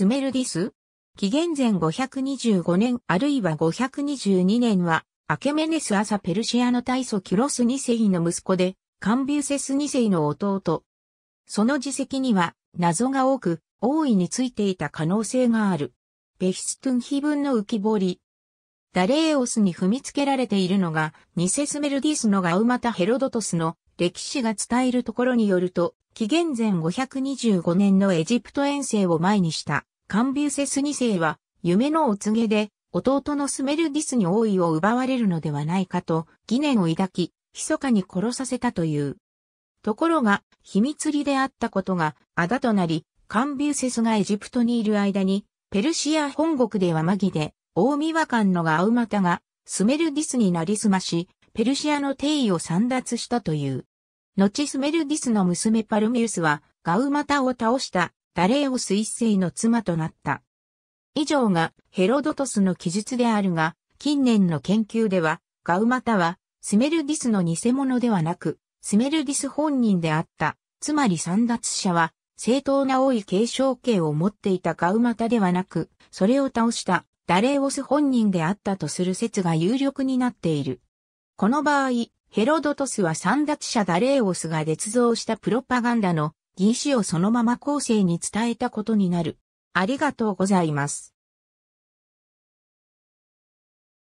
スメルディス紀元前525年あるいは522年は、アケメネス朝ペルシアの大祖キュロス2世の息子で、カンビューセス2世の弟。その自責には、謎が多く、大いについていた可能性がある。ペヒストゥン碑文の浮き彫り。ダレーオスに踏みつけられているのが、ニセスメルディスのガウマタヘロドトスの歴史が伝えるところによると、紀元前525年のエジプト遠征を前にしたカンビュセス2世は、夢のお告げで、弟のスメルディスに王位を奪われるのではないかと、疑念を抱き、密かに殺させたという。ところが、秘密裏であったことが、あだとなり、カンビュセスがエジプトにいる間に、ペルシア本国ではマギで、大見和官のガウマタが、スメルディスになりすまし、ペルシアの帝位を散奪したという。後スメルディスの娘パルミウスは、ガウマタを倒したダレオス一世の妻となった。以上がヘロドトスの記述であるが、近年の研究では、ガウマタはスメルディスの偽物ではなく、スメルディス本人であった。つまり三奪者は、正当な王位継承権を持っていたガウマタではなく、それを倒したダレオス本人であったとする説が有力になっている。この場合、ヘロドトスは三奪者ダレオスが捏造したプロパガンダの義肢をそのまま後世に伝えたことになる。ありがとうございます。